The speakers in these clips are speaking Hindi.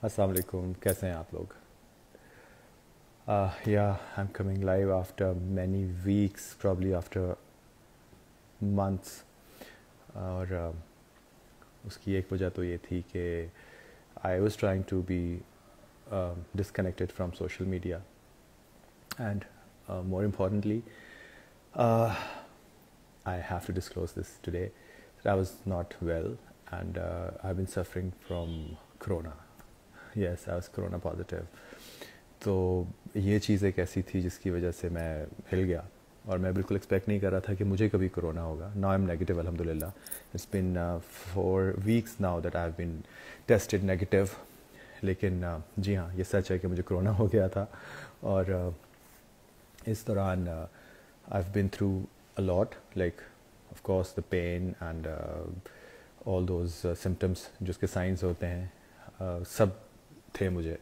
Assalamu alaikum, kaise hain aap yeah, I'm coming live after many weeks, probably after months. Aur uski ek wajah to ye thi ke I was trying to be uh, disconnected from social media. And uh, more importantly, uh, I have to disclose this today. That I was not well and I've been suffering from corona. Yes I was corona positive तो ये चीज़ एक ऐसी थी जिसकी वजह से मैं हिल गया और मैं बिल्कुल एक्सपेक्ट नहीं कर रहा था कि मुझे कभी कोरोना होगा नाउ आई एम नेगेटिव अलहमदिल्ला it's been four weeks now that I have been tested negative लेकिन uh, जी हाँ ये सच है कि मुझे कोरोना हो गया था और uh, इस दौरान I have been through a lot like of course the pain and all those symptoms जिसके साइंस होते हैं uh, सब थे मुझे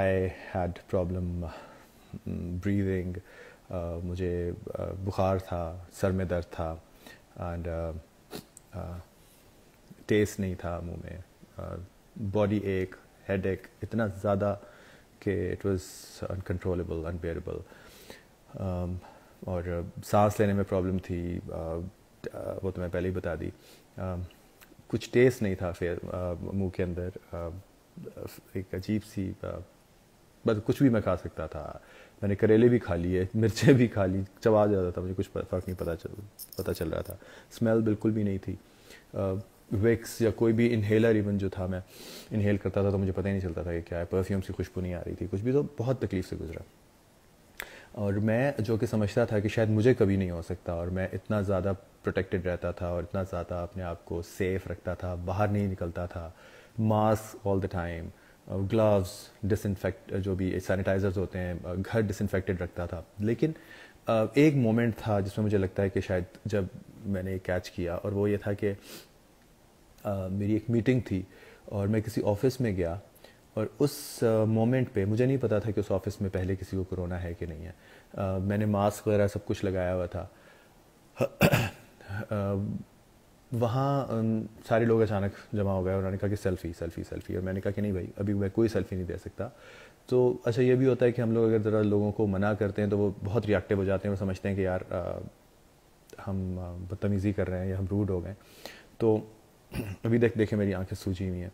आई हैड प्रॉब्लम ब्रीदिंग मुझे बुखार था सर में दर्द था एंड टेस्ट नहीं था मुंह में बॉडी एक हेड एक इतना ज़्यादा कि इट वॉज अनकंट्रोलेबल अनबेरेबल और सांस लेने में प्रॉब्लम थी वो तो मैं पहले ही बता दी कुछ टेस्ट नहीं था फिर मुंह के अंदर एक अजीब सी बस मतलब कुछ भी मैं खा सकता था मैंने करेले भी खा लिए मिर्चें भी खा ली चबा जाता था मुझे कुछ फ़र्क नहीं पता चल पता चल रहा था स्मेल बिल्कुल भी नहीं थी विक्स या कोई भी इन्हेलर इवन जो था मैं इन्हेल करता था तो मुझे पता ही नहीं चलता था कि क्या है परफ्यूम सी खुशबू नहीं आ रही थी कुछ भी तो बहुत तकलीफ़ से गुजरा और मैं जो कि समझता था कि शायद मुझे कभी नहीं हो सकता और मैं इतना ज़्यादा प्रोटेक्टेड रहता था और इतना ज़्यादा अपने आप को सेफ़ रखता था बाहर नहीं निकलता था mask all the time gloves disinfect जो भी सैनिटाइजर्स होते हैं uh, घर डिसइनफेक्टेड रखता था लेकिन uh, एक मोमेंट था जिसमें मुझे लगता है कि शायद जब मैंने कैच किया और वो ये था कि uh, मेरी एक मीटिंग थी और मैं किसी ऑफिस में गया और उस मोमेंट पे मुझे नहीं पता था कि उस ऑफिस में पहले किसी को कोरोना है कि नहीं है मैंने मास्क वगैरह सब कुछ लगाया हुआ था वहाँ सारे लोग अचानक जमा हो गए उन्होंने कहा कि सेल्फ़ी सेल्फ़ी सेल्फ़ी और मैंने कहा कि नहीं भाई अभी मैं कोई सेल्फ़ी नहीं दे सकता तो अच्छा ये भी होता है कि हम लोग अगर ज़रा लोगों को मना करते हैं तो वो बहुत रिएक्टिव हो जाते हैं वो समझते हैं कि यार आ, हम बदतमीज़ी कर रहे हैं या हम रूड हो गए तो अभी देख देखें मेरी आंखें सूझी हुई हैं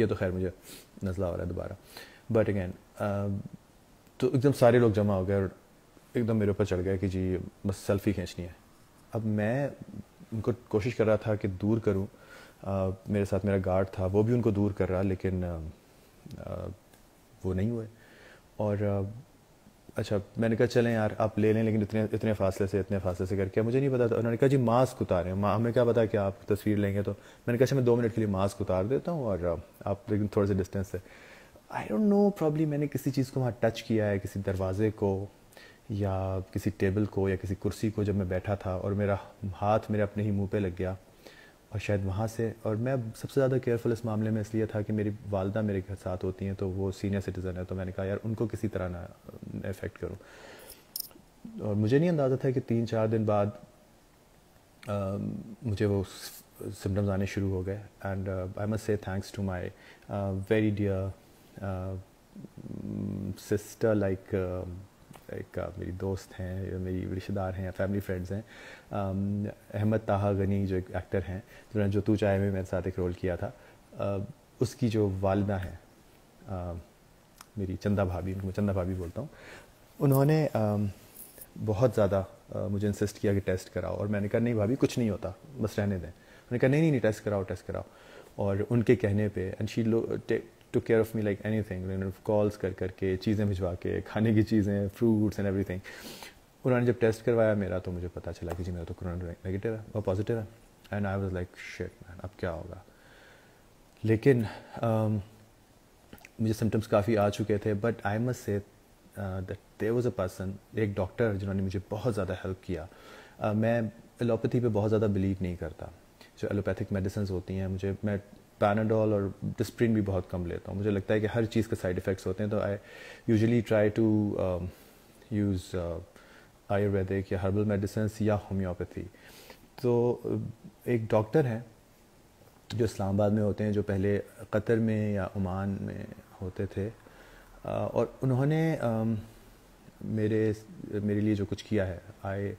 ये तो खैर मुझे नज़ला हो रहा है दोबारा बट अगैन तो एकदम सारे लोग जमा हो गए और एकदम मेरे ऊपर चढ़ गए कि जी बस सेल्फ़ी खींचनी है अब मैं उनको कोशिश कर रहा था कि दूर करूँ मेरे साथ मेरा गार्ड था वो भी उनको दूर कर रहा लेकिन वो नहीं हुए और अच्छा मैंने कहा चलें यार आप ले लें लेकिन इतने इतने फासले से इतने फासले से करके मुझे नहीं पता था उन्होंने कहा जी मास्क उतारें माँ हमें क्या पता कि आप तस्वीर लेंगे तो मैंने कहा अच्छा मैं दो मिनट के लिए मास्क उतार देता हूँ और आप लेकिन थोड़े से डिस्टेंस से आई डोंट नो प्रॉब्ली मैंने किसी चीज़ को वहाँ टच किया है किसी दरवाजे को या किसी टेबल को या किसी कुर्सी को जब मैं बैठा था और मेरा हाथ मेरे अपने ही मुंह पे लग गया और शायद वहाँ से और मैं सबसे ज़्यादा केयरफुल इस मामले में इसलिए था कि मेरी वालदा मेरे घर साथ होती हैं तो वो सीनियर सिटीज़न है तो मैंने कहा यार उनको किसी तरह ना इफ़ेक्ट करूँ और मुझे नहीं अंदाज़ा था कि तीन चार दिन बाद आ, मुझे वो सिम्टम्स आने शुरू हो गए and I must say thanks to my very dear sister like एक मेरी दोस्त हैं मेरी रिश्तेदार हैं फैमिली फ्रेंड्स हैं अहमद ताहा गनी जो एक एक्टर हैं जिन्होंने जो तू चाहे में मेरे साथ एक रोल किया था उसकी जो वालदा हैं मेरी चंदा भाभी उनको चंदा भाभी बोलता हूँ उन्होंने बहुत ज़्यादा मुझे इंसिस्ट किया कि टेस्ट कराओ और मैंने कहा नहीं भाभी कुछ नहीं होता बस रहने दें उन्होंने कहा नहीं नहीं टेस्ट कराओ टेस्ट कराओ और उनके कहने पे and she took care of me like anything उन्होंने calls कर करके चीज़ें भिजवा के खाने की चीज़ें फ्रूट्स एंड एवरीथिंग उन्होंने जब टेस्ट करवाया मेरा तो मुझे पता चला कि जी मेरा तो कोरोना नेगेटिव है और पॉजिटिव है and I was like shit man अब क्या होगा लेकिन um, मुझे सिम्टम्स काफ़ी आ चुके थे but I must say that there was a person एक डॉक्टर जिन्होंने मुझे बहुत ज़्यादा हेल्प किया uh, मैं एलोपैथी पे बहुत ज़्यादा बिलीव नहीं करता जो एलोपैथिक मेडिसिन होती हैं मुझे मैं पैनाडोल और डिस्प्रिन भी बहुत कम लेता हूँ मुझे लगता है कि हर चीज़ के साइड इफ़ेक्ट्स होते हैं तो I usually try to use ayurvedic या हर्बल मेडिसिन या होम्योपैथी तो uh, एक डॉक्टर हैं जो इस्लामाबाद में होते हैं जो पहले कतर में या ओमान में होते थे uh, और उन्होंने um, मेरे मेरे लिए जो कुछ किया है I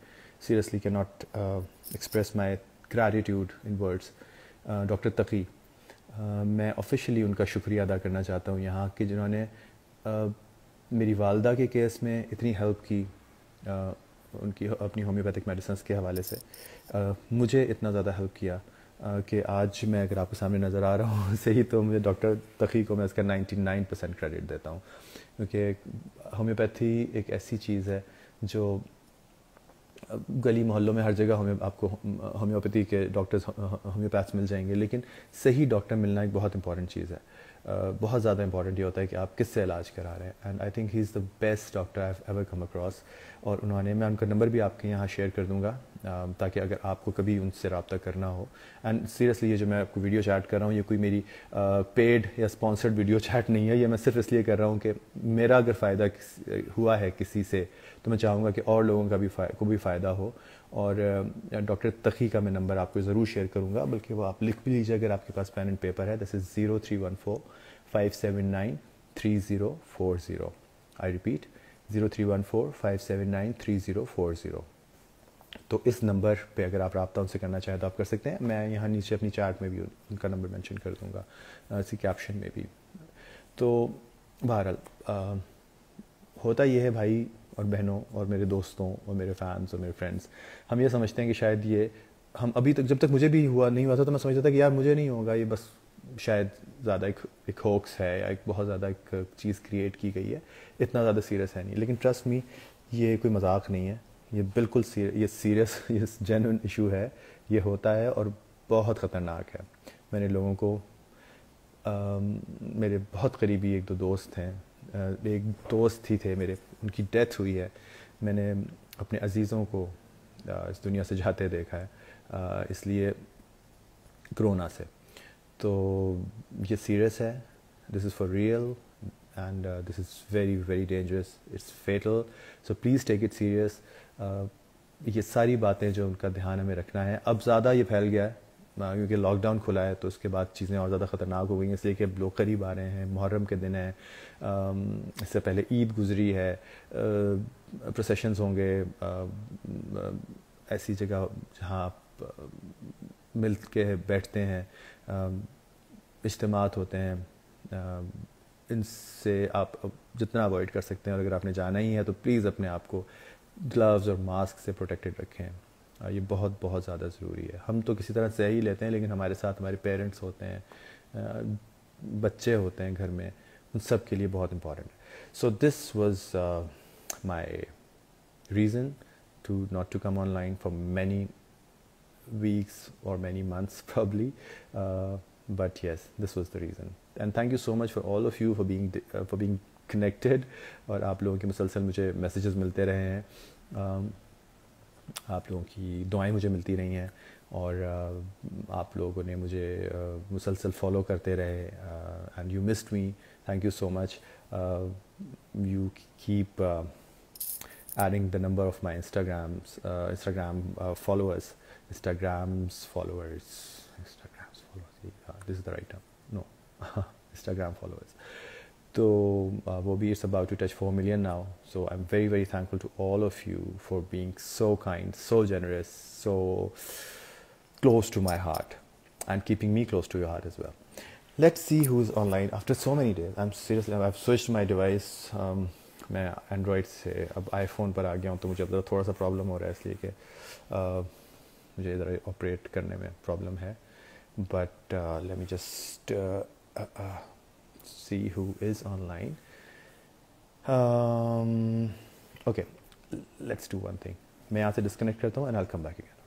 seriously can not express my gratitude in words doctor Taqi मैं ऑफिशियली उनका शुक्रिया अदा करना चाहता हूँ यहाँ कि जिन्होंने मेरी वालदा के केस में इतनी हेल्प की उनकी अपनी होम्योपैथिक मेडिसन्स के हवाले से मुझे इतना ज़्यादा हेल्प किया कि आज मैं अगर आपके सामने नज़र आ रहा हूँ सही तो मुझे डॉक्टर तकी को मैं इसका नाइन परसेंट क्रेडिट देता हूँ क्योंकि होम्योपैथी एक ऐसी चीज़ है जो गली मोहल्लों में हर जगह होम्यो आपको होम्योपैथी के डॉक्टर्स होम्योपैथ्स मिल जाएंगे लेकिन सही डॉक्टर मिलना एक बहुत इंपॉर्टेंट चीज़ है बहुत ज़्यादा इंपॉर्टेंट ये होता है कि आप किससे इलाज करा रहे हैं and I think he is the best doctor I ever come across और उन्होंने मैं उनका नंबर भी आपके यहाँ शेयर कर दूँगा ताकि अगर आपको कभी उनसे रबता करना हो एंड सीरियसली ये जो मैं आपको वीडियो चैट कर रहा हूँ ये कोई मेरी पेड या स्पॉन्सर्ड वीडियो चैट नहीं है ये मैं सिर्फ इसलिए कर रहा हूँ कि मेरा अगर फ़ायदा हुआ है किसी से तो मैं चाहूँगा कि और लोगों का भी को भी फ़ायदा हो और डॉक्टर तखी का मैं नंबर आपको ज़रूर शेयर करूँगा बल्कि वो आप लिख भी लीजिए अगर आपके पास पेन एंड पेपर है this is zero three one four five seven nine three zero four zero I repeat zero three one four five seven nine three zero four zero तो इस नंबर पे अगर आप रबता उनसे करना चाहें तो आप कर सकते हैं मैं यहाँ नीचे अपनी चार्ट में भी उनका नंबर मेंशन कर दूँगा इसी कैप्शन में भी तो बहरहाल होता यह है भाई और बहनों और मेरे दोस्तों और मेरे फैंस और मेरे फ्रेंड्स हम ये समझते हैं कि शायद ये हम अभी तक जब तक मुझे भी हुआ नहीं हुआ था तो मैं समझता था कि यार मुझे नहीं होगा ये बस शायद ज़्यादा एक एक होक्स है या एक बहुत ज़्यादा एक चीज़ क्रिएट की गई है इतना ज़्यादा सीरियस है नहीं लेकिन ट्रस्ट मी ये कोई मजाक नहीं है ये बिल्कुल सीर, ये सीरियस ये जेनुन इशू है ये होता है और बहुत ख़तरनाक है मैंने लोगों को आ, मेरे बहुत करीबी एक दो दोस्त हैं एक दोस्त ही थे मेरे उनकी डेथ हुई है मैंने अपने अजीज़ों को इस दुनिया से जाते देखा है इसलिए कोरोना से तो ये सीरियस है this is for real and this is very very dangerous it's fatal so please take it serious ये सारी बातें जो उनका ध्यान हमें रखना है अब ज़्यादा ये फैल गया है क्योंकि लॉकडाउन खुला है तो उसके बाद चीज़ें और ज़्यादा ख़तरनाक हो गई हैं इसलिए कि अब लोग करीब आ रहे हैं मुहर्रम के दिन हैं इससे पहले ईद गुजरी है प्रोसेशंस होंगे ऐसी जगह जहाँ आप मिल के बैठते हैं इज्तम होते हैं इनसे आप जितना अवॉइड कर सकते हैं और अगर आपने जाना ही है तो प्लीज़ अपने आप को ग्लव्स और मास्क से प्रोटेक्टेड रखें ये बहुत बहुत ज़्यादा ज़रूरी है हम तो किसी तरह से ही लेते हैं लेकिन हमारे साथ हमारे पेरेंट्स होते हैं बच्चे होते हैं घर में उन सब के लिए बहुत इंपॉर्टेंट है so this was my reason to not to come online for many weeks और many months probably but yes this was the reason and thank you so much for all of you for being for being connected और आप लोगों के मुसलसल मुझे मैसेज मिलते रहे हैं आप लोगों की दुआएँ मुझे मिलती रही हैं और आप लोगों ने मुझे मुसलसल फॉलो करते रहे and you missed me thank you so much you keep adding the number of my Instagrams Instagram followers Instagrams followers Instagrams followers this is the right no Instagram followers So uh, Bobby is about to touch 4 million now. So I'm very, very thankful to all of you for being so kind, so generous, so close to my heart and keeping me close to your heart as well. Let's see who's online after so many days. I'm seriously, I've switched my device. Um, मैं एंड्रॉयड से अब आईफोन पर आ गया हूँ तो मुझे अब थोड़ा सा प्रॉब्लम हो रहा है इसलिए कि uh, मुझे इधर ऑपरेट करने में प्रॉब्लम है but let me just see who is online. Um, okay, let's do one thing. May I say disconnect and I'll come back again.